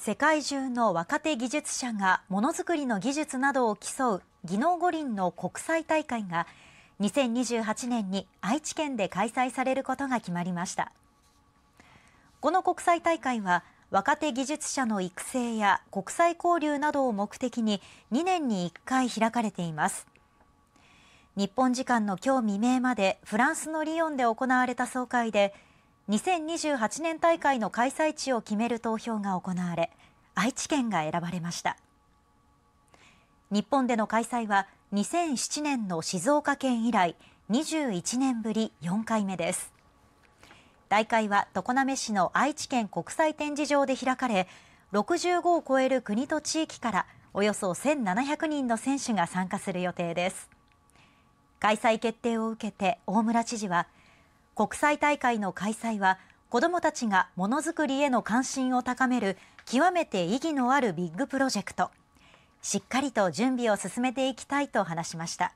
世界中の若手技術者がものづくりの技術などを競う技能五輪の国際大会が2028年に愛知県で開催されることが決まりましたこの国際大会は若手技術者の育成や国際交流などを目的に2年に1回開かれています日本時間の今日未明までフランスのリヨンで行われた総会で2028年大会の開催地を決める投票が行われ愛知県が選ばれました日本での開催は2007年の静岡県以来21年ぶり4回目です大会は常滑市の愛知県国際展示場で開かれ65を超える国と地域からおよそ1700人の選手が参加する予定です開催決定を受けて大村知事は国際大会の開催は子どもたちがものづくりへの関心を高める極めて意義のあるビッグプロジェクトしっかりと準備を進めていきたいと話しました。